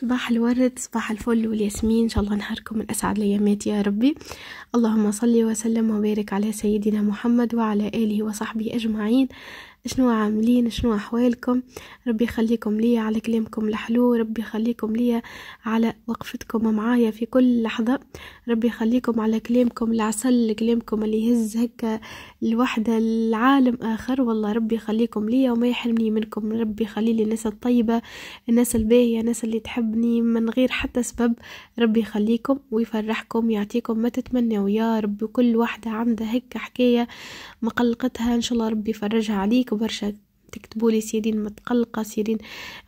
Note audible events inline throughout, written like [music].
صباح الورد صباح الفل والياسمين إن شاء الله نهاركم من أسعد الأيامات يا ربي اللهم صل وسلم وبارك على سيدنا محمد وعلى آله وصحبه أجمعين شنو عاملين شنو احوالكم ربي يخليكم ليا على كلامكم الحلو ربي يخليكم ليا على وقفتكم معايا في كل لحظه ربي يخليكم على كلامكم العسل كلامكم اللي يهز هكا الوحده العالم اخر والله ربي يخليكم ليا وما يحرمني منكم ربي يخلي لي الناس الطيبه الناس الباهيه الناس اللي تحبني من غير حتى سبب ربي يخليكم ويفرحكم يعطيكم ما تتمنوا يا ربي كل واحده عندها هكا حكايه مقلقتها ان شاء الله ربي يفرجها عليكم تكتبوا برشا تكتبوا لي سيرين متقلقه سيرين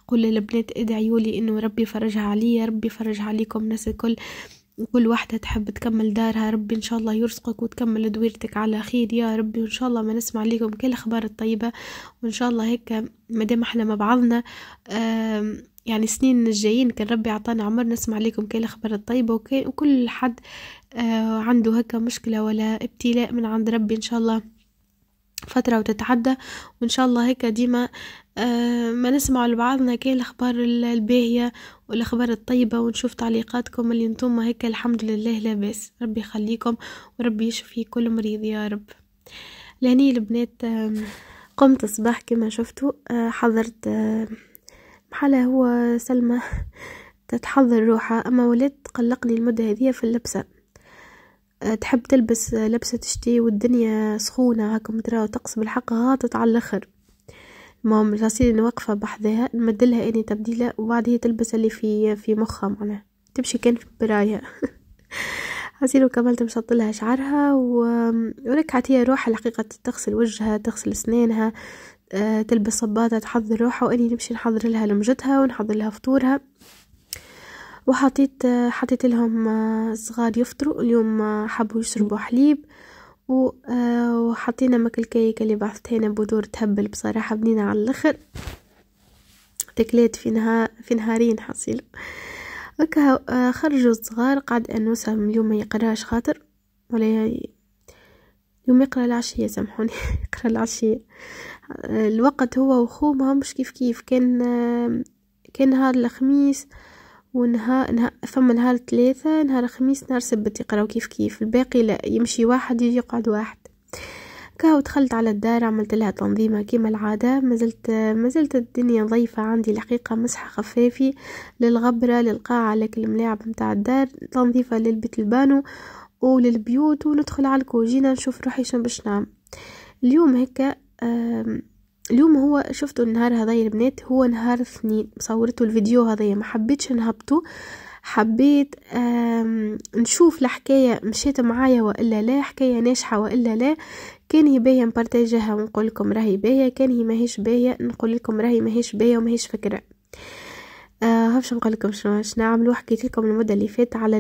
قول للبنات ادعيوا لي انه ربي فرجها عليا ربي فرجها عليكم الناس الكل كل واحدة تحب تكمل دارها ربي إن شاء الله يرزقك وتكمل دويرتك على خير يا ربي وإن شاء الله ما نسمع لكم كل الأخبار الطيبة وإن شاء الله هيك مدام إحنا مع بعضنا يعني السنين الجايين كان ربي عطانا عمر نسمع لكم كل الأخبار الطيبة وكل حد آه، عنده هكا مشكلة ولا ابتلاء من عند ربي إن شاء الله فترة وتتعدى وإن شاء الله هيك ديما ما آه، نسمع لبعضنا كي الأخبار الباهية والأخبار الطيبة ونشوف تعليقاتكم اللي انتم هيك الحمد لله لاباس ربي يخليكم وربي يشفي كل مريض يا رب لهني البنات آه، قمت الصباح كما شفتوا آه، حضرت محلا هو سلمى [laughs] تتحضر روحها أما ولدت قلقني المدة هذه في اللبسة آه، تحب تلبس لبسة شتي والدنيا سخونة هاكم مدرا وتقص بالحق غاطت على الآخر المهم راسين واقفة بحذاها نمدلها اني تبديلة وبعد هي تلبس اللي في في مخها معناها تمشي كان في براية حسين [laughs] كملت مشطلها شعرها وركعت هي روحها الحقيقة تغسل وجهها تغسل سنانها آه، تلبس صباطة تحضر روحها واني نمشي نحضر لها لمجتها ونحضر لها فطورها وحطيت حطيت لهم صغار يفطروا اليوم حبوا يشربوا حليب وحطينا ماك الكيكه اللي بعثتها بذور تهبل بصراحه بنينه على الاخر تكليت في نهار في نهارين حصيله هكا خرجوا الصغار قعد انوسا اليوم ما يقراش خاطر ولا يوم يقرا العشية سامحوني [laughs] يقرا العشية الوقت هو وخوه ماهمش كيف كيف كان كان نهار الخميس ونها نهار فما نهار ثلاثة نهار الخميس نهار سبت يقراو كيف كيف الباقي لا يمشي واحد يجي يقعد واحد كاو دخلت على الدار عملت لها تنظيمة كيما العادة مازلت مازلت الدنيا ضيفة عندي الحقيقة مسح خفافي للغبرة للقاعة لك الملاعب متاع الدار تنظيفة للبيت البانو وللبيوت وندخل على الكوجينة نشوف روحي شنو باش نعمل اليوم هكا اليوم هو شفتوا النهار هذايا البنات هو نهار اثنين صورته الفيديو هذايا ما حبيتش نهبطه حبيت نشوف الحكاية مشيت معايا وإلا لا حكاية ناجحة وإلا لا كان هي باهية نبارتاجها ونقول لكم راهي باهية كان هي ماهيش باهية نقول لكم راهي ماهيش باهية وماهيش فكرة آه هبش نقول لكم شنو شنو نعملو حكيت لكم المده اللي فات على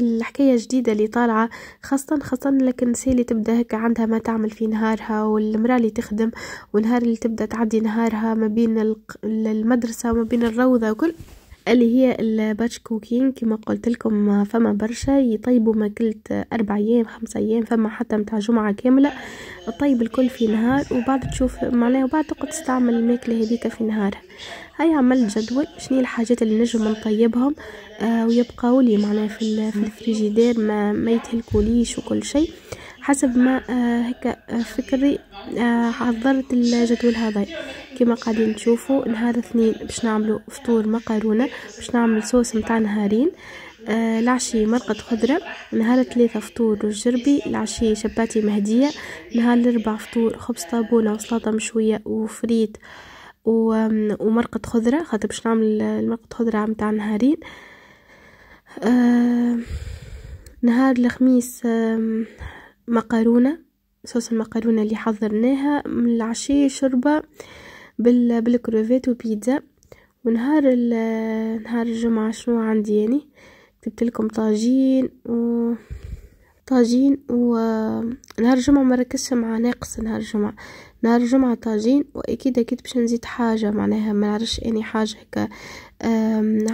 الحكايه جديده اللي طالعه خاصه خاصه سي اللي تبدا هكا عندها ما تعمل في نهارها والمراه اللي تخدم والنهار اللي تبدا تعدي نهارها ما بين المدرسه وما بين الروضه وكل اللي هي الباتش كوكين كما قلت لكم آه، فما برشا يطيبوا ماكلة اربع ايام خمس ايام فما حتى متاع جمعه كامله طيب الكل في نهار وبعد تشوف معناه وبعد تقعد تستعمل الماكلة هذيك في نهارها هاي عملت جدول شنو الحاجات اللي نجم نطيبهم آه ويبقاو لي معناه في, في الفريجيدير ما ما يتهلكوليش وكل شيء حسب ما آه هكا آه، فكري آه حضرت الجدول هذا كما قاعدين نشوفوا نهار اثنين باش نعملوا فطور مقرونه باش نعمل صوص متاع نهارين آه العشي آه، مرقة خضرة نهار ثلاثة فطور وجربي العشي شباتي مهدية نهار الأربع فطور خبز طابونة وسلطة مشوية وفريت ومرقة خضرة خاطر باش نعمل المرقة خضرة متاع نهارين آه، نهار الخميس مقارونة مقرونة صوص المقرونة اللي حضرناها من العشي شربة بال بالكروفيت وبيتزا ونهار نهار الجمعة شنو عندي يعني جبت لكم طاجين و طاجين ونهار الجمعة ما ركزتش مع ناقص نهار الجمعة نهار الجمعة طاجين واكيد اكيد باش نزيد حاجة معناها ما نعرفش اني حاجة هكا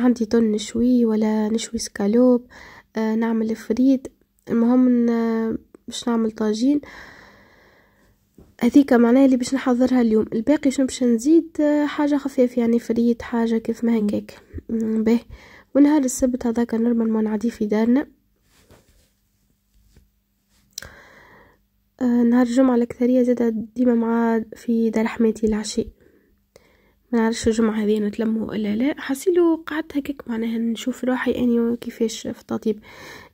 عندي طن نشوي ولا نشوي سكالوب آه، نعمل فريد المهم باش نعمل طاجين هذيك معناها اللي باش نحضرها اليوم الباقي شنو باش نزيد آه، حاجه خفيفه يعني فريد حاجه كيف ما هكاك به ونهار السبت هذاك نورمالمون نعدي في دارنا آه، نهار الجمعة الأكثرية زادة ديما مع في دار حماتي العشي ما نعرفش الجمعة هذه نتلمو ولا لا حاسيلو قعدت هكاك معناها نشوف روحي اني كيفاش في التطيب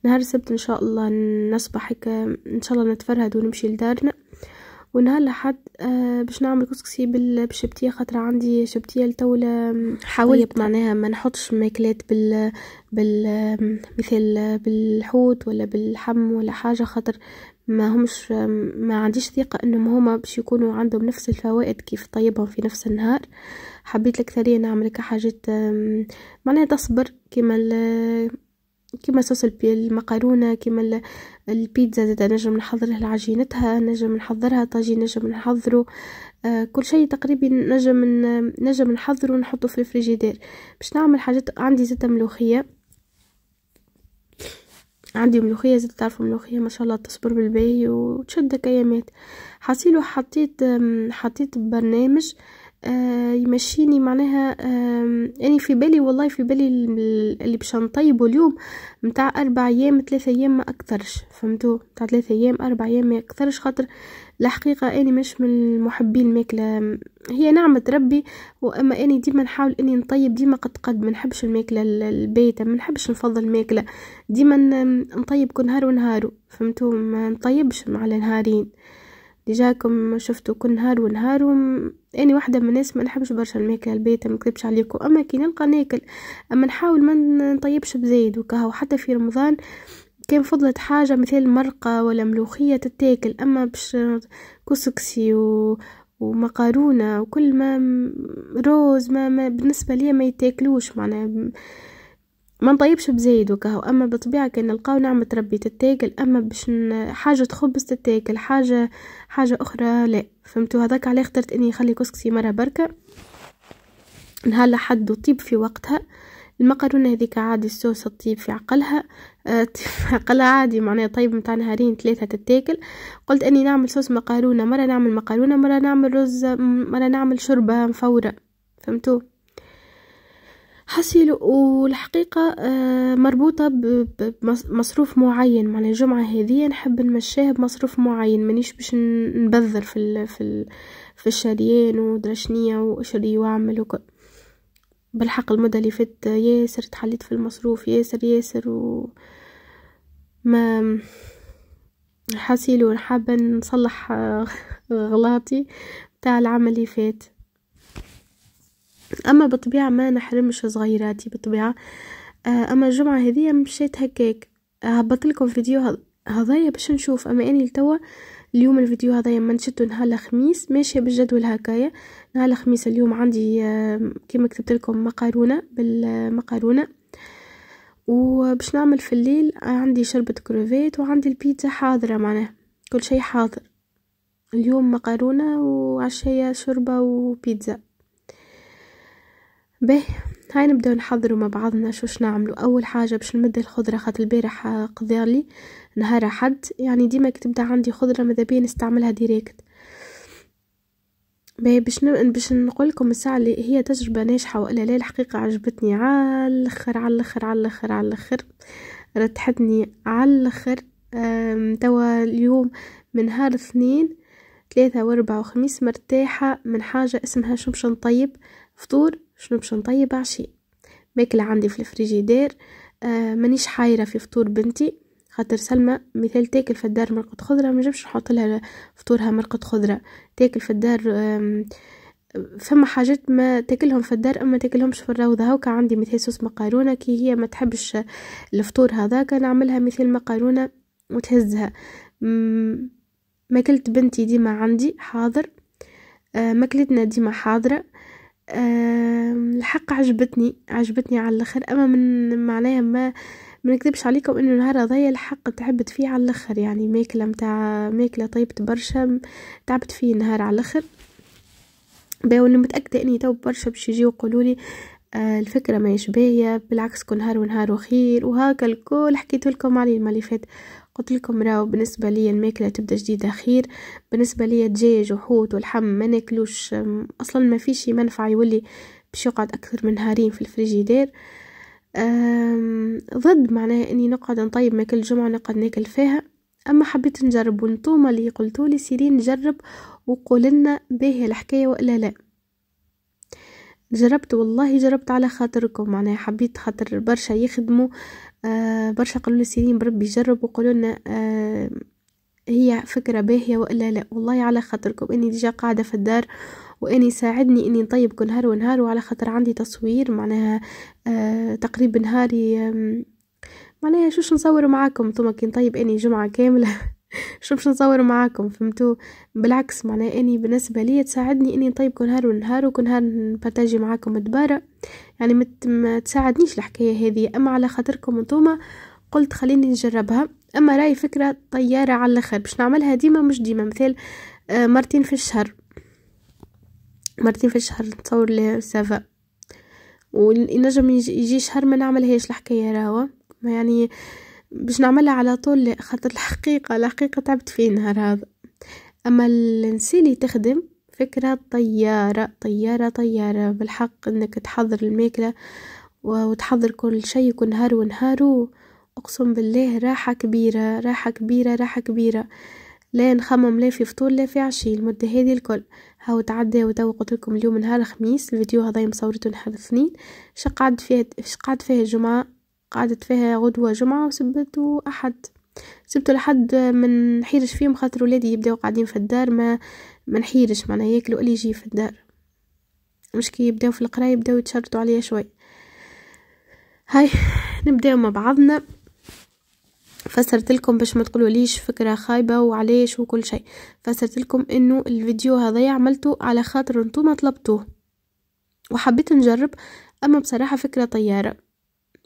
نهار السبت ان شاء الله نصبح هكا ان شاء الله نتفرهد ونمشي لدارنا ونهار لحد آه، باش نعمل كسكسي بالشبتيه خاطر عندي شبتيه لتو حاولت طيب، معناها ما نحطش ماكلات بال بال مثل آه، بالحوت ولا بالحم ولا حاجه خاطر ما همش ما عنديش ثقة انهم هما باش يكونوا عندهم نفس الفوائد كيف طيبهم في نفس النهار حبيت الاكثرية نعمل كحاجات معناها تصبر كيما كيما صوص المقارونه كيما البيتزا زادا نجم نحضره لعجينتها نجم نحضرها طاجين نجم نحضره آه، كل شيء تقريبا نجم نجم نحضره ونحطه في الفريجيدير باش نعمل حاجات عندي زادا ملوخيه عندي ملوخيه زادا تعرفوا ملوخيه ما شاء الله تصبر بالباهي وتشدك ايامات حصيله حطيت حطيت برنامج آه آه، يمشيني معناها يعني في بالي والله في بالي اللي باش نطيبه اليوم متاع اربع ايام ثلاثة ايام ما اكثرش فهمتوا متاع ثلاثة ايام اربع ايام ما اكثرش خاطر الحقيقه اني مش من محبي الماكله هي نعمه ربي واما اني ديما نحاول اني نطيب ديما قد قد ما نحبش الماكله البيته ما نحبش نفضل الماكله ديما نطيب كل نهار ونهار فهمتوا ما نطيبش على نهارين ديجاكم شفتوا كل نهار ونهار وم... اني يعني واحدة من الناس ما نحبش برشا الماكلة البيت ما نكذبش عليكم اما كي نلقى ناكل اما نحاول ما نطيبش بزايد وكها وحتى في رمضان كان فضلت حاجة مثل مرقة ولا ملوخية تتاكل اما باش كسكسي و... ومقارونة وكل ما روز ما, ما بالنسبة لي ما يتاكلوش معناها ما نطيبش بزايد وكهو اما بطبيعه كان نلقاو نعمه ربي تتاكل اما باش حاجه خبز تتاكل حاجه حاجه اخرى لا فهمتوا هذاك علاه اخترت اني نخلي كسكسي مره بركه نهار حد وطيب في وقتها المقرونه هذيك عادي الصوص تطيب في عقلها أه [laughs] في عقلها عادي معناها طيب متاع نهارين ثلاثة تتاكل قلت اني نعمل صوص مقرونه مرة نعمل مقرونه مرة نعمل رز مرة نعمل شوربة مفورة فهمتوا حصل والحقيقة آه، مربوطة بمصروف معين مع الجمعة هذه نحب نمشيها بمصروف معين مانيش باش نبذر في ال في ال في الشريان ودرشنية واشري واعمل وكل بالحق المدة اللي فاتت آه، ياسر تحليت في المصروف ياسر ياسر و ما حاسيلو حابة نصلح آه، [laughs] غلاطي تاع العمل اللي فات اما بالطبيعة ما نحرمش صغيراتي بالطبيعة آه، اما الجمعة هذيا مشيت هكاك آه، هبطلكم فيديو هذايا باش نشوف اما اني لتوا اليوم الفيديو هذايا ما نشدو نهار الخميس ماشية بالجدول هكايا نهار الخميس اليوم عندي آه، كما كتبت لكم مقارونة بالمقارونة وباش نعمل في الليل عندي شربة كروفيت وعندي البيتزا حاضرة معناه كل شيء حاضر اليوم مقارونة وعشية شوربة وبيتزا به هاي نبداو نحضروا مع بعضنا شوش نعملوا اول حاجه باش نمد الخضره خاطر البارح آه، قضيالي نهار حد يعني ديما كي تبدا عندي خضره ماذا بيا نستعملها ديريكت باهي باش باش نقول لكم الساعه اللي هي تجربه ناجحه ولا لا الحقيقه عجبتني على الاخر على الاخر على الاخر على الاخر رتحتني على الاخر توا اليوم من نهار اثنين ثلاثة واربعة وخميس مرتاحة من حاجة اسمها شمشن طيب فطور شنو باش نطيب عشي ماكلة عندي في الفريجيدير آه مانيش حايره في فطور بنتي خاطر سلمى مثال تاكل في الدار مرقة خضرة ما نجمش نحط لها فطورها مرقة خضرة تاكل في الدار فما حاجات ما تاكلهم في الدار اما تاكلهمش في الروضه هوكا عندي مثال صوص مقارونه كي هي ما تحبش الفطور هذاك نعملها مثل مقارونه وتهزها ماكلت بنتي ديما عندي حاضر آه، ماكلتنا ديما حاضره الحق عجبتني عجبتني على الاخر اما من معناها ما ما نكذبش عليكم انه النهار هذايا الحق تعبت فيه على الاخر يعني ماكله متاع ماكله طيبت برشا تعبت فيه النهار على الاخر باو وانا متاكده اني تو برشا باش يجيو يقولوا لي آه الفكرة ما باهية بالعكس كل نهار ونهار وخير وهكا الكل حكيت لكم عليه اللي فات قلت لكم راهو بالنسبة لي الماكلة تبدأ جديدة خير بالنسبة لي دجاج وحوت والحم ما ناكلوش أصلا ما فيش منفعة يولي باش يقعد أكثر من نهارين في الفريجيدير ضد معناها اني نقعد نطيب ما كل جمعة نقعد ناكل فيها اما حبيت نجرب وانتوما اللي قلتولي سيرين نجرب وقولنا باهي الحكاية وإلا لا جربت والله جربت على خاطركم معناها حبيت خاطر برشا يخدموا آه برشا قالوا لي سيرين بربي جرب وقالوا لنا آه هي فكرة باهية وإلا لا والله على خاطركم إني ديجا قاعدة في الدار وإني ساعدني إني نطيب كل نهار ونهار وعلى خاطر عندي تصوير معناها آه تقريبا نهاري آه معناها شوش نصور معاكم ثم كي نطيب إني جمعة كاملة [laughs] شو باش نصور معاكم فهمتوا بالعكس معناها اني بالنسبه لي تساعدني اني نطيب كل نهار ونهار وكل نهار نبارتاجي معاكم الدبارة يعني مت ما تساعدنيش الحكايه هذه اما على خاطركم انتوما قلت خليني نجربها اما راي فكره طياره على الاخر باش نعملها ديما مش ديما مثال آه، مرتين في الشهر مرتين في الشهر نتصور لها سافا وينجم يجي شهر ما نعملهاش الحكايه راهو يعني باش نعملها على طول خاطر الحقيقه الحقيقه تعبت فيه النهار هذا اما اللي تخدم فكرة طيارة طيارة طيارة بالحق انك تحضر الماكلة وتحضر كل شيء كل نهار ونهارو اقسم بالله راحة كبيرة راحة كبيرة راحة كبيرة لا نخمم لا في فطور لا في عشي المدة هذه الكل هاو تعدى وتو قلت لكم اليوم نهار خميس الفيديو هذا مصورته نهار الاثنين شقعد فيها شقعد فيها الجمعة قعدت فيها غدوة جمعة وسبت وأحد سبت لحد من حيرش فيهم خاطر ولادي يبداو قاعدين في الدار ما ما نحيرش معناها ياكلوا اللي يجي في الدار مش كي يبداو في القرايه يبداو يتشرطوا عليا شوي هاي [laughs] نبداو مع بعضنا فسرت لكم باش ما تقولوا ليش فكره خايبه وعليش وكل شيء فسرت لكم انه الفيديو هذا عملته على خاطر انتم طلبتوه وحبيت نجرب اما بصراحه فكره طياره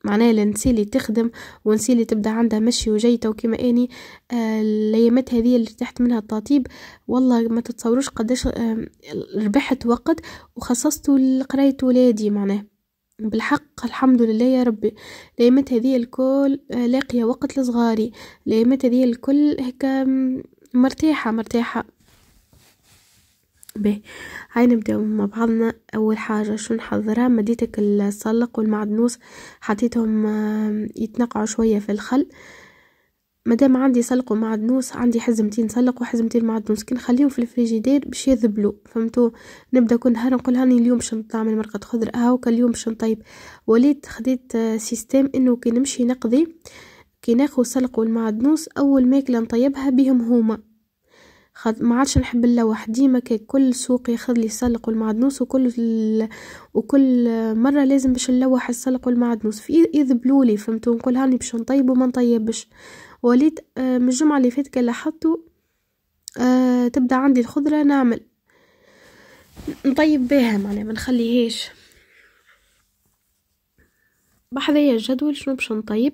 معناها لنسي اللي تخدم ونسي اللي تبدا عندها مشي وجيته وكما اني آه الايامات هذه اللي ارتحت منها التطيب والله ما تتصوروش قداش آه ربحت وقت وخصصته لقرايه ولادي معناه بالحق الحمد لله يا ربي الايامات هذه الكل آه لاقيه وقت لصغاري الايامات هذه الكل هكا مرتاحه مرتاحه به هاي نبداو مع بعضنا اول حاجه شو نحضرها مديتك السلق والمعدنوس حطيتهم يتنقعوا شويه في الخل مادام عندي سلق ومعدنوس عندي حزمتين سلق وحزمتين معدنوس كي نخليهم في الفريجيدير باش يذبلوا فهمتوا نبدا كل نهار نقول هاني اليوم باش نعمل مرقه خضر هاوكا اليوم باش نطيب وليت خديت آه، سيستم انه كي نمشي نقضي كي ناخذ سلق والمعدنوس اول ماكله نطيبها بهم هما خد ما عادش نحب اللوح ديما كل سوق ياخذ لي السلق والمعدنوس وكل ال... وكل مره لازم باش نلوح السلق والمعدنوس في يذبلوا لي فهمتوا نقول هاني باش نطيب وما نطيبش وليت آه، من الجمعه اللي فاتت كان لاحظتوا أه تبدا عندي الخضره نعمل نطيب بها معناها ما نخليهاش بحذايا الجدول شنو باش نطيب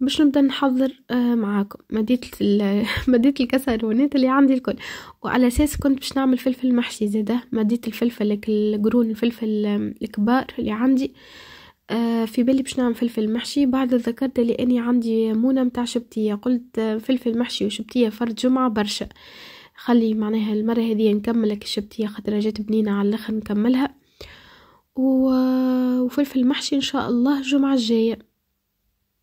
باش نبدا نحضر آه، معاكم مديت [laughs] مديت الكسرونات اللي عندي الكل وعلى اساس كنت باش نعمل فلفل محشي زاده مديت الفلفل القرون الفلفل الكبار اللي عندي آه، في بالي باش نعمل فلفل محشي بعد ذكرت لاني عندي مونه متاع شبتيه قلت آه، فلفل محشي وشبتيه فرد جمعه برشا خلي معناها المره هذه لك الشبتيه خاطر جات بنينه على الاخر نكملها وفلفل محشي ان شاء الله الجمعه الجايه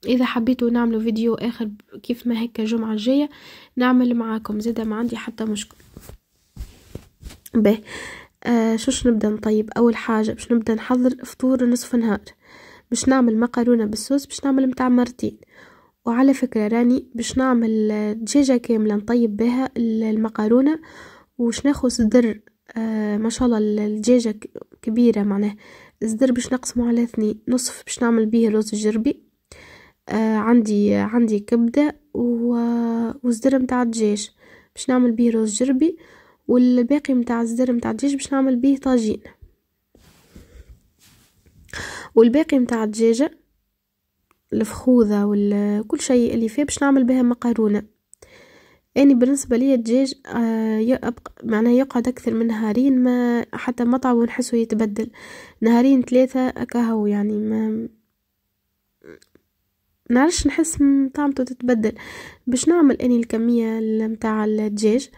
اذا حبيتوا نعملوا فيديو اخر كيف ما هيك الجمعه الجايه نعمل معاكم زاده ما عندي حتى مشكل ب آه شو نبدا نطيب اول حاجه باش نبدا نحضر فطور نصف نهار باش نعمل مكرونه بالصوص باش نعمل متاع مرتين وعلى فكره راني باش نعمل دجاجه كامله نطيب بها المكرونه وش ناخذ صدر آه ما شاء الله الدجاجه كبيره معناه صدر باش نقسمه على اثنين نصف باش نعمل بيه رز جربي آه عندي عندي كبدة وزدر متاع الدجاج باش نعمل بيه رز جربي والباقي متاع الزر متاع الدجاج باش نعمل بيه طاجين والباقي متاع الدجاجة الفخوذة وكل شيء اللي فيه باش نعمل بها مقارونة يعني بالنسبة لي الدجاج آه، يبقى معناه يقعد أكثر من نهارين ما حتى مطعم ونحسه يتبدل نهارين ثلاثة أكهو يعني ما نعرفش نحس طعمته تتبدل باش نعمل اني الكميه متاع الدجاج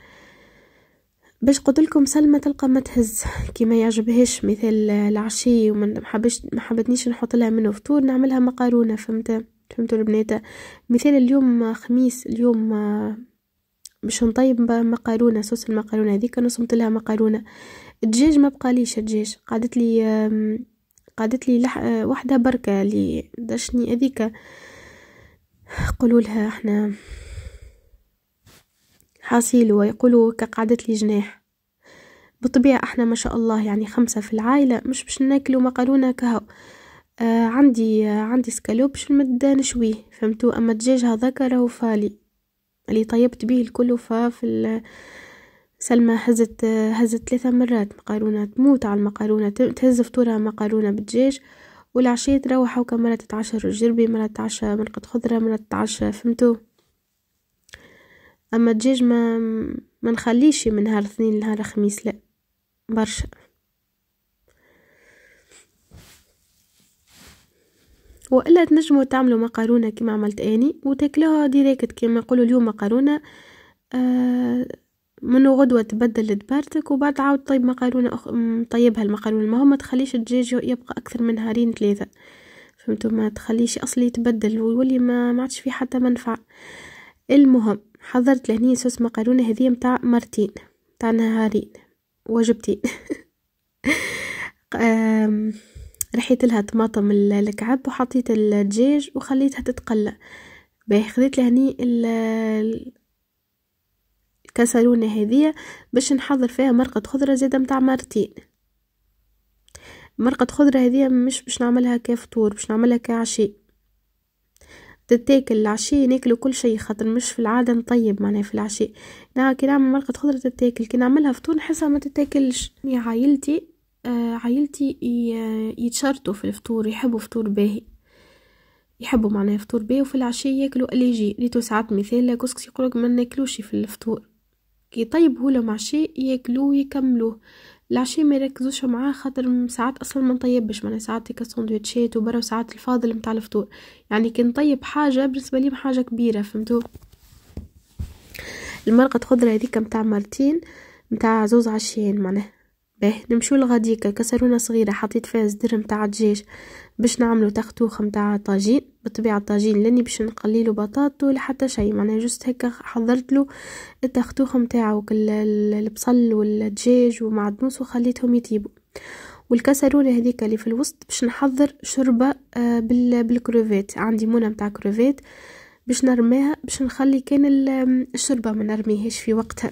باش قلت لكم سلمى تلقى ما تهز كي ما يعجبهاش مثال العشي وما حبش ما حبتنيش نحط لها منه فطور نعملها مقارونه فهمت فهمتوا البنات مثال اليوم خميس اليوم آه، باش نطيب مقارونه صوص المقارونه هذيك نصمت لها مقارونه الدجاج ما بقاليش الدجاج قعدت لي قعدت لي لح... آه، وحده بركه لي دشني هذيك قولوا لها احنا حاصيل ويقولوا كقعدة لي جناح بالطبيعة احنا ما شاء الله يعني خمسة في العائلة مش باش ناكلوا مقارونة كهو آه عندي آه عندي سكالوب باش نمد نشويه فهمتوا اما الدجاج هذاك راهو فالي اللي طيبت بيه الكل ففي سلمى هزت آه، هزت ثلاثة مرات مقارونة تموت على المقارونة تهز فطورها مقارونة بالدجاج والعشية تروحوا مرة تتعشى جربي مرة تتعشى مرقة خضرة مرة تتعشى فهمتو أما الدجاج ما, ما نخليش من نهار اثنين لنهار خميس لا برشا والا تنجموا تعملوا مقارونه كما عملت اني وتاكلوها ديريكت كما يقولوا اليوم مقارونه آه من غدوة تبدل لدبارتك وبعد عاود طيب مقارونة أخ... طيبها المقارونة ما هو ما تخليش الدجاج يبقى أكثر من نهارين ثلاثة فهمتوا ما تخليش أصلي يتبدل ويولي ما ما عادش فيه حتى منفعة المهم حضرت لهني صوص مقارونة هذه متاع مرتين متاع نهارين وجبتين [laughs] رحيت لها طماطم الكعب وحطيت الدجاج وخليتها تتقلى باهي خذيت لهني كسرونة هذه باش نحضر فيها مرقة خضرة زادة متاع مرتين مرقة خضرة هذه مش باش نعملها كفطور باش نعملها كعشاء تتاكل العشاء ناكلو كل شيء خاطر مش في العادة نطيب معناها في العشاء نعم كي نعمل مرقة خضرة تتاكل كي نعملها فطور نحسها ما تتاكلش يا عائلتي آه عائلتي يتشرطوا في الفطور يحبوا فطور باهي يحبوا معناها فطور باهي وفي العشاء ياكلوا اللي يجي ريتو ساعات مثال كسكسي يقولك ما ناكلوش في الفطور كي يطيبوه لهم عشاء ياكلوه ويكملوه العشاء ما يركزوش معاه خاطر ساعات اصلا ما نطيبش معناها ساعات هيك سندويتشات وبرا وساعات الفاضل متاع الفطور يعني كي نطيب حاجه بالنسبه لي حاجه كبيره فهمتوا المرقه خضره هذيك متاع مرتين متاع زوز عشيان معناها اه نمشيو لغاديكا كسرونه صغيره حطيت فيها زدر متاع دجاج باش نعملو تختوخ متاع طاجين بالطبيعه الطاجين لاني باش نقليلو بطاطا ولا حتى شيء معناها جست هكا حضرت له التختوخ متاعو البصل والدجاج ومعدنوس وخليتهم يطيبوا والكسرونه هذيك اللي في الوسط باش نحضر شوربه آه، بال بالكروفيت عندي مونه متاع كروفيت باش نرميها باش نخلي كان الشوربه ما نرميهاش في وقتها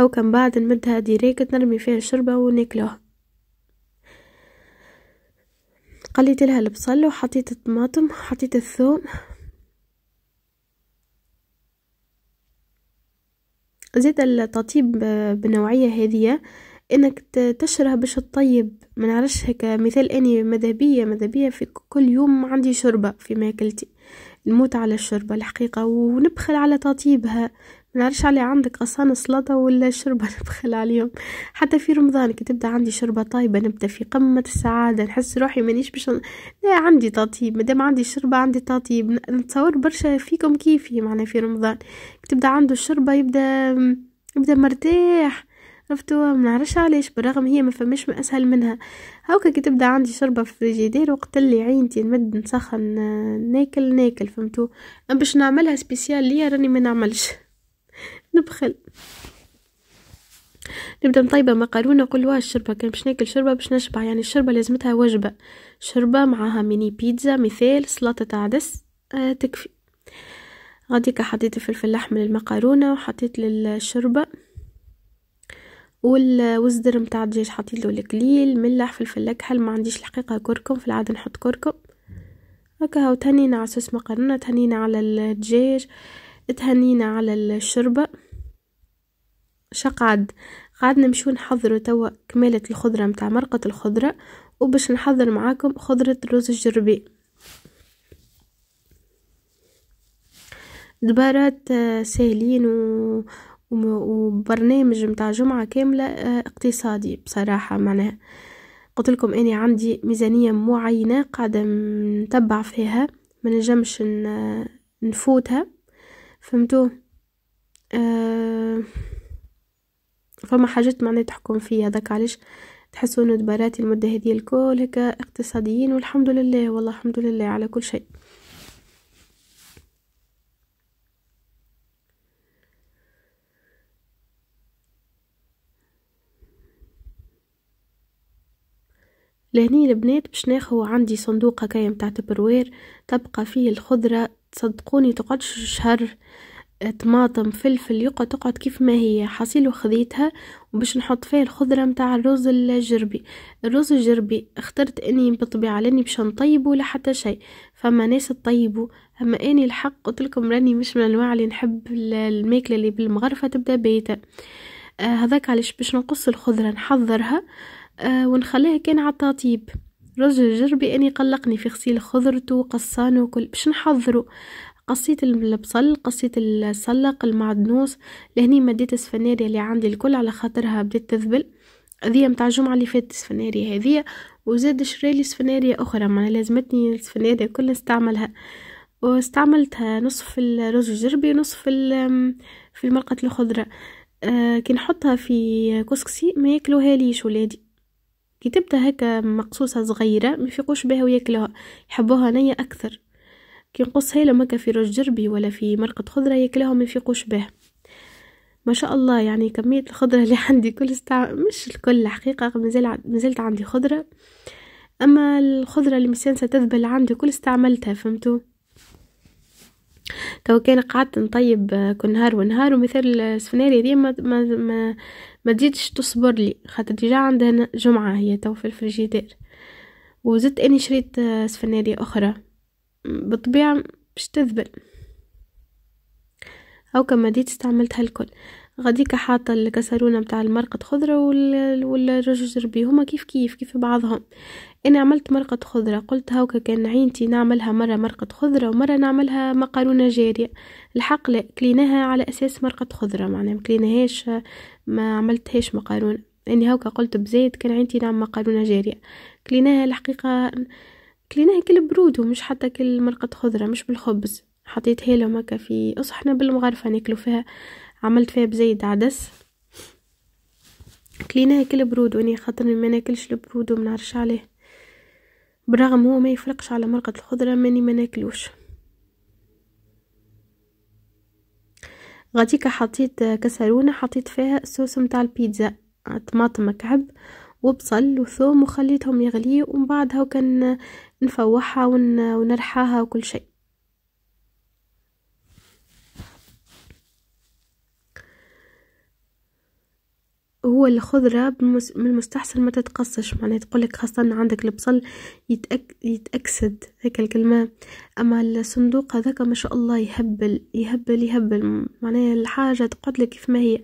أو كان بعد نمدها ديريكت نرمي فيها الشربة وناكلوها قليت لها البصل وحطيت الطماطم وحطيت الثوم زيت التطيب بنوعية هذه انك تشره باش تطيب ما نعرفش هكا مثال اني مذهبيه مذهبيه في كل يوم عندي شوربه في ماكلتي نموت على الشوربه الحقيقه ونبخل على تطيبها نعرفش علي عندك اصلا سلطة ولا شربة [laughs] نبخل عليهم حتى في رمضان كي تبدا عندي شوربة طايبة نبدا في قمة السعادة نحس روحي مانيش باش لا عندي تطيب مادام عندي شربة عندي تطيب نتصور برشا فيكم كيفي معنا في رمضان كي تبدا عنده الشوربة يبدا يبدا مرتاح عرفتوا ما نعرفش علاش بالرغم هي ما فماش ما اسهل منها هاكا كي تبدا عندي شربه في الفريجيدير وقت اللي عينتي نمد نسخن آه، ناكل ناكل فهمتوا باش نعملها سبيسيال ليا راني ما نعملش نبخل نبدا نطيبه مقرونه نقول واه الشربه كان باش ناكل شربه باش نشبع يعني الشربه لازمتها وجبه شربه معاها ميني بيتزا مثال سلطه عدس آه تكفي غادي حطيت الفلفل الاحمر للمقرونه وحطيت للشربه والوزدر متاع الدجاج حطيت له الكليل ملح فلفل اكحل ما عنديش الحقيقه كركم في العاده نحط كركم هكا تهنينا على صوص مقرونه تهنينا على الدجاج تهنينا على الشربه شقعد قعد نمشيو نحضرو توا كمالة الخضرة متاع مرقة الخضرة وباش نحضر معاكم خضرة الرز الجربي دبارات آه، ساهلين وبرنامج متاع جمعة كاملة آه، اقتصادي بصراحة معناها قلت لكم اني عندي ميزانية معينة قاعدة نتبع فيها ما نجمش نفوتها فهمتوه أه فما حاجات معناها تحكم فيها هذاك علاش تحسوا انه دبارات المده هذه الكل هكا اقتصاديين والحمد لله والله الحمد لله على كل شيء لهني البنات باش ناخو عندي صندوق هكايا متاع تبروير تبقى فيه الخضره تصدقوني تقعدش شهر طماطم فلفل يقعد تقعد كيف ما هي حصيل وخذيتها وباش نحط فيه الخضرة متاع الرز الجربي الرز الجربي اخترت اني بالطبيعة لاني باش نطيبه ولا حتى شيء فما ناس تطيبوا اما اني الحق قلت لكم راني مش من الانواع اللي نحب الماكلة اللي بالمغرفة تبدا بايتة آه هذاك علاش باش نقص الخضرة نحضرها آه ونخليها كان على التطيب رز الجربي اني قلقني في غسيل خضرته وقصانه وكل باش نحضره قصيت البصل قصيت السلق المعدنوس لهني مديت السفناري اللي عندي الكل على خاطرها بدات تذبل هذه متاع الجمعة اللي فاتت السفناري هذه وزاد شري لي سفناري أخرى ما لازمتني السفناري كلها نستعملها واستعملتها نصف الرز الجربي ونصف في المرقة الخضرة آه، كي نحطها في كسكسي ما ياكلوها ليش ولادي كتبتها هكا مقصوصه صغيره ما يفيقوش بها وياكلوها يحبوها نيه اكثر كينقص هيلا ما في رش جربي ولا في مرقة خضرة ياكلهم ما يفيقوش به ما شاء الله يعني كمية الخضرة اللي [laughs] عندي كل استع... مش الكل الحقيقة مازال مازلت عندي خضرة أما الخضرة اللي مسينسة تذبل عندي كل استعملتها فهمتوا تو كان قعدت نطيب آه، كل نهار ونهار ومثل السفناري آه، دي ما ما ما, ما تجيتش تصبر لي خاطر ديجا عندها جمعة هي تو في الفريجيدير وزدت اني شريت آه، سفناري اخرى بالطبيعة باش تذبل او كما دي استعملتها الكل غاديك حاطه الكسرونه متاع المرقه خضره والرجل جربي هما كيف كيف كيف بعضهم انا عملت مرقه خضره قلت هاكا كان عينتي نعملها مره مرقه خضره ومره نعملها مقارونة جاريه الحق لا كليناها على اساس مرقه خضره معناها ما كليناهاش ما عملتهاش مقارونة اني يعني هاكا قلت بزيد كان عينتي نعمل مقارونة جاريه كليناها الحقيقه كليناها كل برود ومش حتى كل مرقة خضرة مش بالخبز حطيت هيلهم هكا في أصحنا بالمغرفة ناكلو فيها عملت فيها بزيد عدس كليناها كل برود واني خاطر ما ناكلش البرود وما نعرفش عليه بالرغم هو ما يفرقش على مرقة الخضرة ماني ما ناكلوش غاديكا حطيت كسرونة حطيت فيها صوص متاع البيتزا طماطم مكعب وبصل وثوم وخليتهم يغلي ومن بعدها وكان نفوحها ونرحاها وكل شيء هو الخضرة من المستحسن ما تتقصش معناها لك خاصة عندك البصل يتأك يتأكسد هيك الكلمة أما الصندوق هذاك ما شاء الله يهبل يهبل يهبل معناها الحاجة تقعد لك كيف ما هي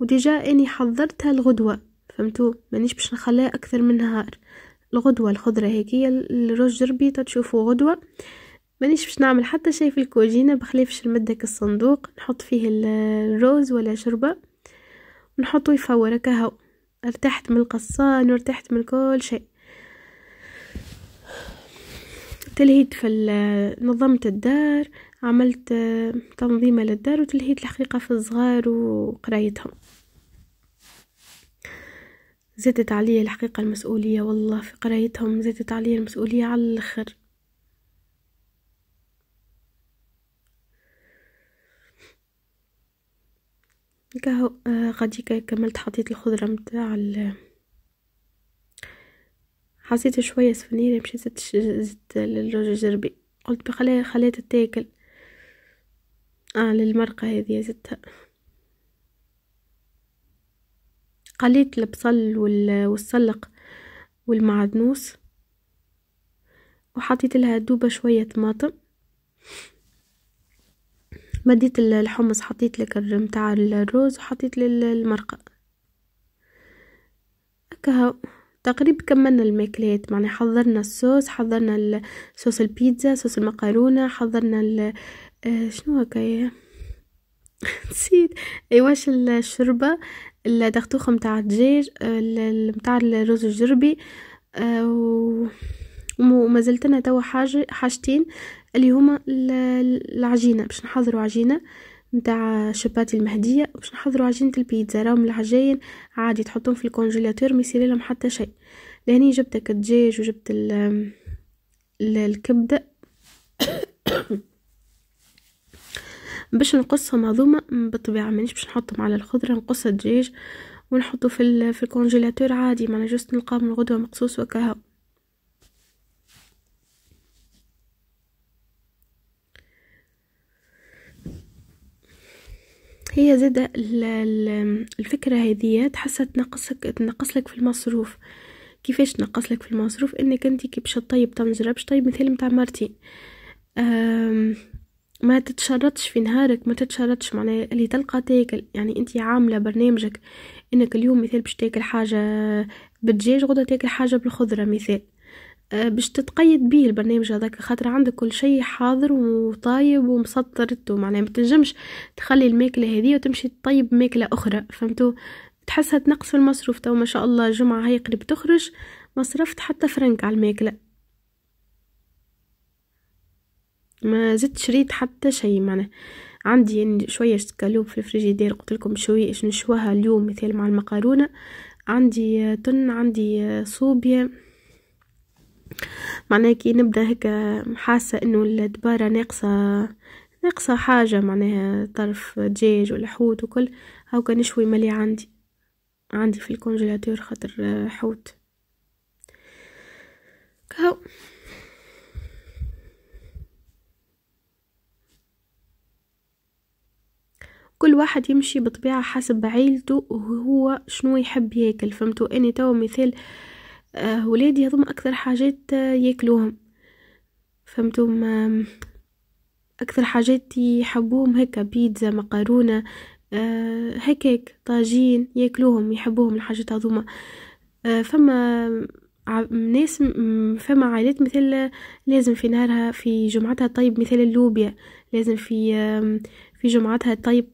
وديجا إني حضرتها الغدوة فهمتوا مانيش باش نخليها اكثر من نهار الغدوه الخضره هي الرز جربي تشوفوا غدوه مانيش باش نعمل حتى شيء في الكوجينه بخلاف شرمدك الصندوق نحط فيه الروز ولا شربه ونحطو يفور كهو ارتحت من القصان وارتحت من كل شيء تلهيت في نظمت الدار عملت تنظيمه للدار وتلهيت الحقيقه في الصغار وقرايتهم زادت علي الحقيقة المسؤولية والله في قرايتهم زادت علي المسؤولية على الآخر كهو آه، غادي كملت حطيت الخضرة متاع ال حسيت شوية سفنيرة مشيت زدت زدت للوجه جربي قلت بخليها خليتها تاكل على آه المرقة هذه زدتها قليت البصل والسلق والمعدنوس وحطيت لها دوبة شوية طماطم مديت الحمص حطيت لك متاع الروز وحطيت للمرقة هكا تقريبا كملنا الماكلات معناها حضرنا الصوص حضرنا صوص البيتزا صوص المقارونة حضرنا آه، شنو هكايا [laughs] نسيت ايواش الشوربه الدغدوخة متاع الدجاج آه، متاع الرز الجربي آه، وما زلت انا توا حاجه حاجتين اللي هما العجينه باش نحضروا عجينه نتاع شباتي المهديه باش نحضروا عجينه البيتزا راهم العجاين عادي تحطهم في الكونجيلاتور ما يصير لهم حتى شيء لهني جبت الدجاج وجبت الكبده باش نقصها معظومة بالطبيعه مانيش باش نحطهم على الخضره نقص الدجاج ونحطه في في الكونجيلاتور عادي معنا جوست نلقاه من غدوه مقصوص وكهو هي زادة الفكرة هذه تحسها تنقصك تنقصلك في المصروف كيفاش تنقصلك في المصروف انك انت كي باش تطيب طنجرة باش طيب مثال متاع مرتي ما تتشرطش في نهارك ما تتشرطش معناها اللي تلقى تاكل يعني انت عامله برنامجك انك اليوم مثال باش تاكل حاجه بالدجاج غدا تاكل حاجه بالخضره مثال آه، باش تتقيد بيه البرنامج هذاك خاطر عندك كل شيء حاضر وطايب ومسطرته معناها ما تنجمش تخلي الماكله هذه وتمشي تطيب ماكله اخرى فهمتوا تحسها تنقص في المصروف تو ما شاء الله الجمعه هاي قريب تخرج ما صرفت حتى فرنك على الماكله ما زدت شريت حتى شيء معنا عندي يعني شويه سكالوب في الفريجيدير قلت لكم شويه نشوها اليوم مثال مع المقارونه عندي تن عندي صوبيا معناها كي نبدا هكا حاسه انه الدباره ناقصه ناقصه حاجه معناها طرف دجاج ولا حوت وكل هاكا نشوي ملي عندي عندي في الكونجيلاتور خاطر حوت كهو كل واحد يمشي بطبيعة حسب عيلته وهو شنو يحب ياكل فهمتوا اني توا مثال آه ولادي هذوما اكثر حاجات آه، ياكلوهم فهمتوا اكثر حاجات يحبوهم هكا بيتزا مقرونه آه هكاك طاجين ياكلوهم يحبوهم الحاجات هذوما آه فما ناس فما عائلات مثل آه، لازم في نهارها في جمعتها طيب مثل اللوبيا لازم في في جمعتها طيب,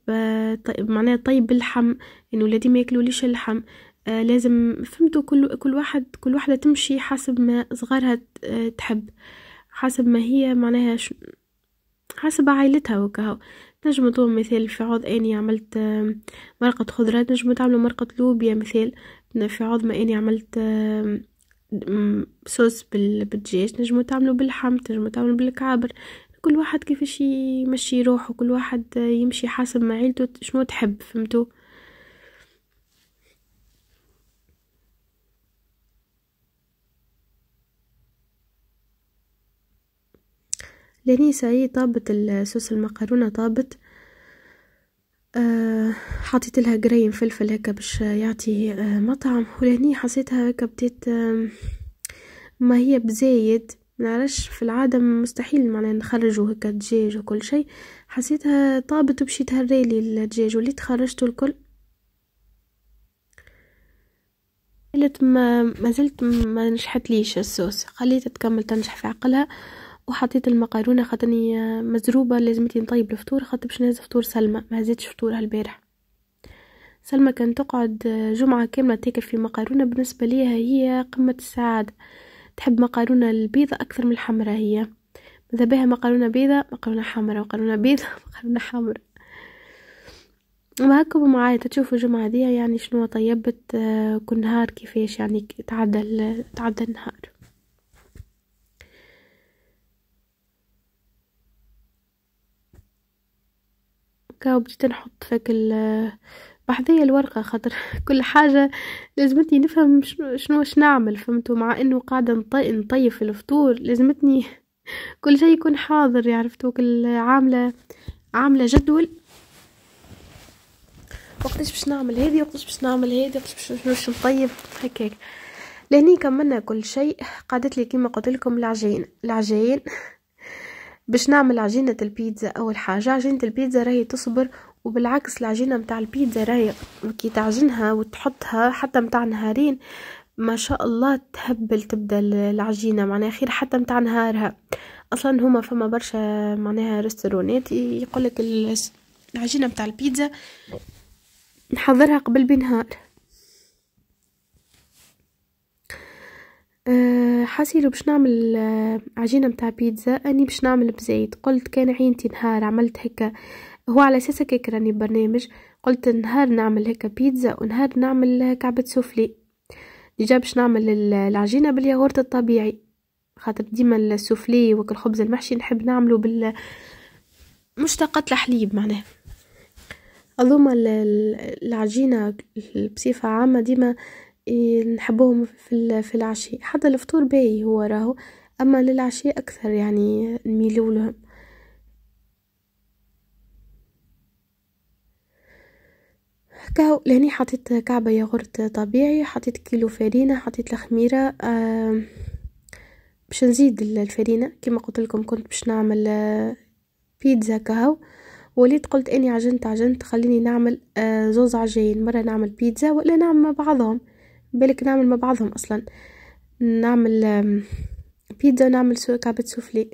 طيب معناها طيب اللحم انه ولادي ما ياكلوليش اللحم آه، لازم فهمتوا كل كل واحد كل واحده تمشي حسب ما صغارها تحب حسب ما هي معناها ش... حسب عائلتها وكهو نجم نضرب مثال في عوض اني عملت آه، مرقة خضرات نجم تعملوا مرقة لوبيا مثال في عوض ما اني عملت آه، صوص بالدجاج نجمو تعملو باللحم نجمو تعملو بالكعبر كل واحد كيفاش يمشي روحه كل واحد يمشي حسب ما عيلته شنو تحب فهمتو لاني ساي طابت السوس المقرونة طابت أه حطيت لها قريم فلفل هكا باش يعطي أه مطعم ولهني حسيتها هكا بديت أه ما هي بزايد نعرفش في العاده مستحيل معناها نخرجو هكا دجاج وكل شيء حسيتها طابت وبشي تهريلي الدجاج وليت تخرجته الكل قلت ما مازلت ما نشحتليش الصوص خليتها تكمل تنشح في عقلها وحطيت المقارونه خاطرني مزروبه لازمتي نطيب الفطور خاطر باش نهز فطور سلمى ما هزيتش فطورها البارح سلمى كانت تقعد جمعه كامله تاكل في مقارونه بالنسبه ليها هي قمه السعاده تحب مقارونة البيضة أكثر من الحمراء هي ماذا بها مقارونة بيضة مقارونة حمراء مقارونة بيضة [laughs] مقارونة حمراء معاكم معايا تشوفوا الجمعة دي يعني شنو طيبت آه، كل نهار كيفاش يعني تعدى تعدى النهار كاو بديت نحط فيك وحدي الورقة خاطر [laughs] كل حاجة لازمتني نفهم شنو واش نعمل فهمتوا مع انه قاعدة نطي نطيب في الفطور لازمتني [laughs] كل شيء يكون حاضر يعرفتوا كل عاملة عاملة جدول وقتاش باش نعمل هذه وقتاش باش نعمل هذه وقتاش باش نطيب هكاك لهني كملنا كل شيء قعدت لي كيما قلت لكم العجين العجين باش نعمل عجينة البيتزا أول حاجة عجينة البيتزا راهي تصبر وبالعكس العجينه متاع البيتزا راهي كي تعجنها وتحطها حتى متاع نهارين ما شاء الله تهبل تبدا العجينه معناها خير حتى متاع نهارها اصلا هما فما برشا معناها ريستورونات يقولك العجينه متاع البيتزا نحضرها قبل بنهار أه حاسيلو باش نعمل آه، عجينه متاع بيتزا اني باش نعمل بزيت قلت كان عينتي نهار عملت هكا هو على اساس هكاك راني برنامج قلت نهار نعمل هكا بيتزا ونهار نعمل كعبه سوفلي ديجا باش نعمل العجينه بالياغورت الطبيعي خاطر ديما السوفلي وكل الخبز المحشي نحب نعمله بال مشتقات الحليب معناه هذوما العجينه بصفه عامه ديما نحبوهم في في العشي حتى الفطور باهي هو راهو اما للعشي اكثر يعني نميلوا لهم كاو لهني حطيت كعبة ياغورت طبيعي حطيت كيلو فرينة حطيت الخميرة آه باش نزيد الفرينة كما قلت لكم كنت باش نعمل آه، بيتزا كاو وليت قلت اني عجنت عجنت خليني نعمل آه زوز عجين مرة نعمل بيتزا ولا نعمل مع بعضهم بالك نعمل مع بعضهم اصلا نعمل بيتزا ونعمل سو كعبة سوفلي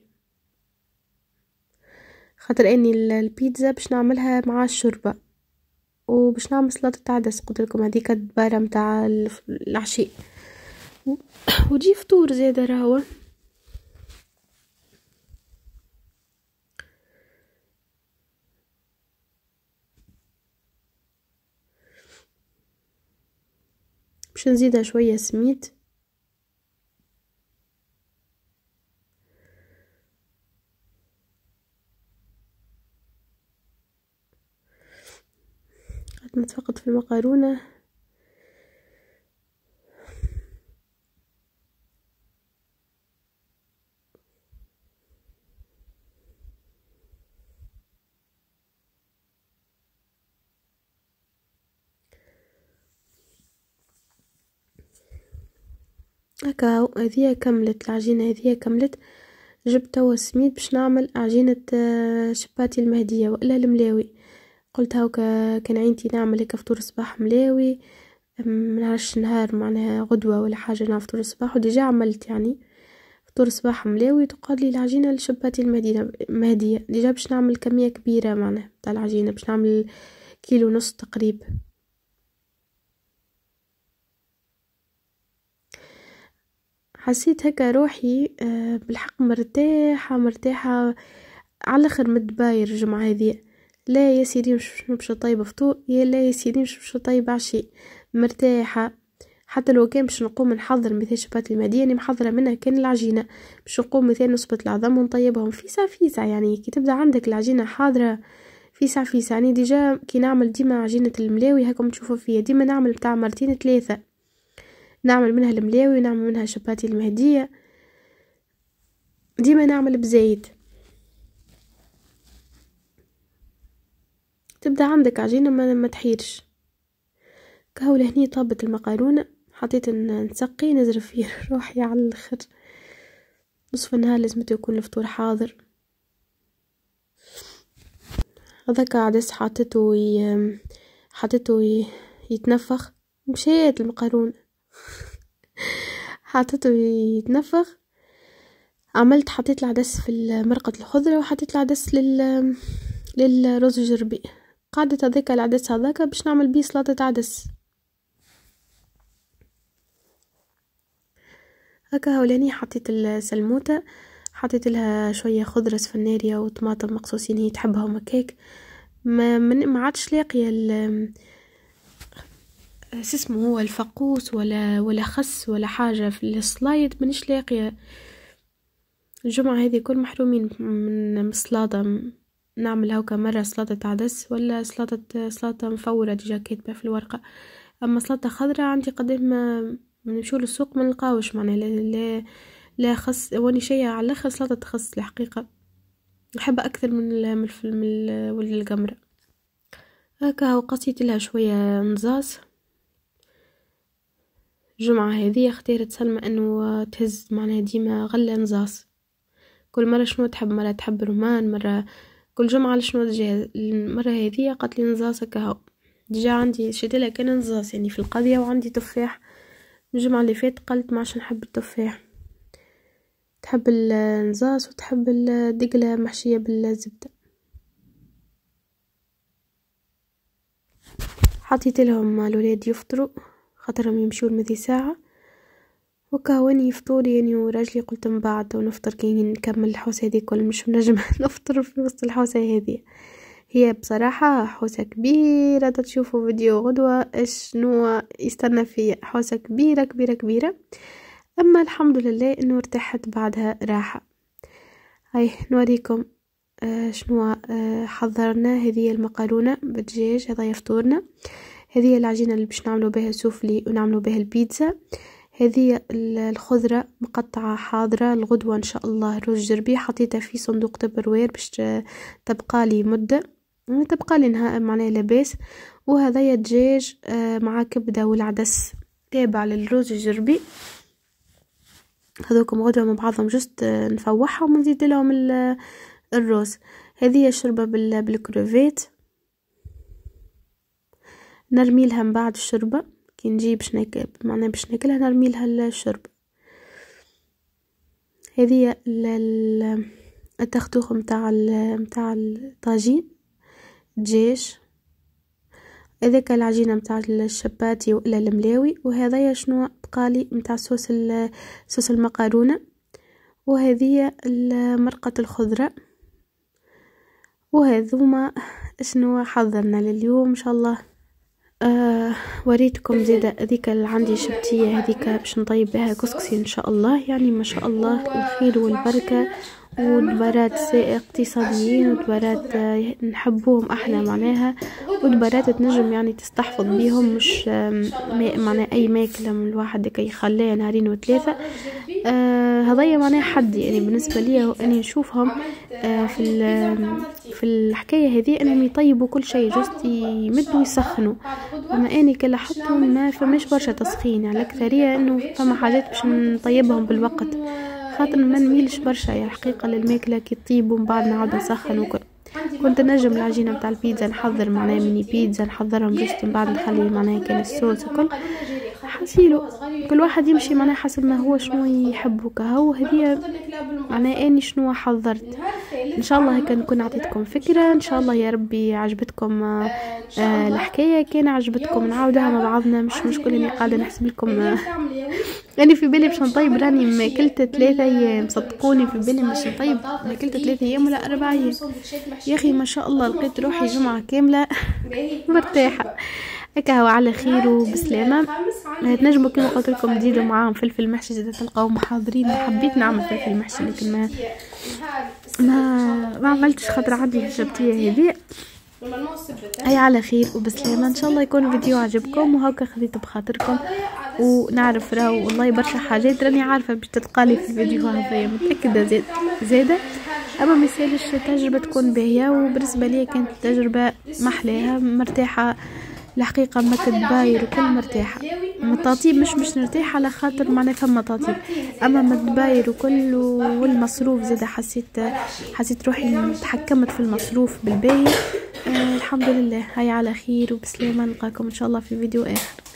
خاطر اني البيتزا باش نعملها مع الشوربه وباش نعمل سلطه تاع عدس قلت لكم هذه كانت متاع العشاء [coughs] ودي فطور زيادة راهو باش نزيدها شويه سميد المقارونة هكا هذه كملت العجينة هذه كملت جبت توا السميد باش نعمل عجينة آه، شباتي المهدية وإلا الملاوي قلت هاو كان عندي نعمل هيك فطور صباح ملاوي منعرفش نهار معناها غدوه ولا حاجه نعمل فطور صباح وديجا عملت يعني فطور صباح ملاوي تقال لي العجينه لشباتي المهدية مهديه ديجا باش نعمل كميه كبيره معناها تاع العجينه باش نعمل كيلو ونص تقريبا حسيت هكا روحي أه، بالحق مرتاحة مرتاحة على الاخر متباير الجمعة هذه لا يا سيدي مش مش طيبة فطور يا لا يا سيدي مش طيبة عشي مرتاحة حتى لو كان باش نقوم نحضر مثل شبات المادية اللي محضرة منها كان العجينة باش نقوم مثل نصبت العظم ونطيبهم فيسع فيسع يعني كي تبدا عندك العجينة حاضرة فيسع فيسع يعني ديجا كي نعمل ديما عجينة الملاوي هاكم تشوفوا فيا ديما نعمل بتاع مرتين ثلاثة نعمل منها الملاوي ونعمل منها شباتي المهدية ديما نعمل بزيت تبدا عندك عجينة ما ما تحيرش كهو لهني طابت المقارونة حطيت نسقي نزرف فيه [laughs] روحي على الاخر نصف النهار لازم يكون الفطور حاضر هذاك عدس حطيته ي... حطيته يتنفخ مشيت المقارونة [laughs] حطيته يتنفخ عملت حطيت العدس في مرقة الخضرة وحطيت العدس لل للرز الجربي قاعدة هذيك العدس هذاك باش نعمل بيه سلطة عدس هكا هولاني حطيت السلموتة حطيت لها شوية خضرة سفنارية وطماطم مقصوصين هي تحبهم هكاك ما من ما عادش لاقية ال اسمه هو الفقوس ولا ولا خس ولا حاجة في السلايد مانيش لاقية الجمعة هذه كل محرومين من السلاطة نعمل هوكا مرة سلطة عدس ولا سلطة سلطة مفورة ديجا كاتبة في الورقة أما سلطة خضرة عندي قدام ما نمشيو للسوق ما نلقاوش معناها لا لا لا خس واني شيء على الاخر سلطة تخص الحقيقة نحبها أكثر من ال من من ال القمرة هكا وقصيت لها شوية نزاز الجمعة هذه اختارت سلمى انه تهز معناها ديما غلة نزاز كل مرة شنو تحب مرة تحب رمان مرة كل جمعة لشنو تجهز المرة هذه قالت لي نزاصة كهو ديجا عندي لها كان نزاص يعني في القضية وعندي تفاح الجمعة اللي فات قلت ما نحب التفاح تحب النزاص وتحب الدقلة محشية بالزبدة حطيت لهم الولاد يفطروا خاطرهم يمشيو لمدي ساعه وكاوني فطوري يعني وراجلي قلت من بعد ونفطر كي نكمل الحوسه هذه كل مش نجم [laughs] نفطر في وسط الحوسه هذه هي بصراحة حوسة كبيرة تشوفوا فيديو غدوة شنو يستنى في حوسة كبيرة كبيرة كبيرة أما الحمد لله أنه ارتحت بعدها راحة هاي نوريكم آه شنو آه حضرنا هذه المقارونة بالدجاج هذا يفطورنا هذه العجينة اللي باش نعملو بها السوفلي ونعملو بها البيتزا آه هذه الخضرة مقطعة حاضرة الغدوة إن شاء الله الرز جربي حطيتها في صندوق تبروير باش تبقى لي مدة تبقى لي نهاء معناه لاباس وهذايا دجاج آه، مع كبدة والعدس تابع للرز الجربي هذوكم غدوة مع بعضهم جست آه، نفوحهم ونزيد لهم الرز هذه شربة بالكروفيت نرمي لها من بعد الشربة كي نجي باش ناكل معناها باش ناكلها نرمي لها الشرب هذه التختوخ متاع متاع الطاجين دجاج هذاك العجينه متاع الشباتي ولا الملاوي وهذايا شنو بقالي متاع صوص صوص المقارونه وهذه مرقه الخضره وهذوما شنو حضرنا لليوم ان شاء الله آه وريتكم زيادة هذيك اللي عندي شبتية هذيك باش نطيب بها كسكسي ان شاء الله يعني ما شاء الله الخير والبركة ودبارات اقتصاديين ودبارات نحبوهم احنا معناها ودبارات تنجم يعني تستحفظ بيهم مش معناها اي ماكله من الواحد كي يخليها نهارين وثلاثه آه هذايا معناها حد يعني بالنسبه لي اني نشوفهم آه في في الحكايه هذه انهم يطيبوا كل شيء جست يمدوا يسخنوا اما اني حطهم ما فماش برشا تسخين على يعني الاكثريه انه فما حاجات باش نطيبهم بالوقت خاطر ما نميلش برشا يا حقيقه للماكله كي تطيب ومن بعد نعاود نسخن وكل كنت نجم العجينه نتاع البيتزا نحضر معناها ميني بيتزا نحضرهم جوست من بعد نخلي معناها كان الصوص وكل حسيلو كل واحد يمشي معناها حسب ما هو شنو يحب هو هذه معناها اني شنو حضرت ان شاء الله هيك نكون عطيتكم فكره ان شاء الله يا ربي عجبتكم آه،, آه الحكايه كان عجبتكم نعاودها مع بعضنا مش مشكل اني قاعده نحسب لكم آه. انا في بالي باش نطيب راني ماكلت ثلاثة ايام صدقوني في بالي مش نطيب ماكلت ثلاثة ايام ولا اربع ايام يا اخي ما شاء الله لقيت روحي جمعه كامله مرتاحه هكا هو على خير وبسلامة تنجموا كما قلت لكم تزيدوا معاهم فلفل محشي زاد تلقاوهم حاضرين حبيت نعمل فلفل محشي لكن ما ما, ما عملتش خاطر عندي الجبتية هذه اي على خير وبسلامه ان شاء الله يكون الفيديو عجبكم وهكا خذيت بخاطركم ونعرف راه والله برشا حاجات راني عارفه باش لي في الفيديو هذايا متاكده زيد زاده اما ما تجربه تكون باهيه وبالنسبه ليا كانت تجربه محلاها مرتاحه الحقيقة ما باير وكل مرتاحة مطاطيب مش مش نرتاح على خاطر معناها فما مطاطيب اما متباير وكل والمصروف زادا حسيت حسيت روحي تحكمت في المصروف بالباهي آه الحمد لله هيا على خير وبسلامة نلقاكم ان شاء الله في فيديو اخر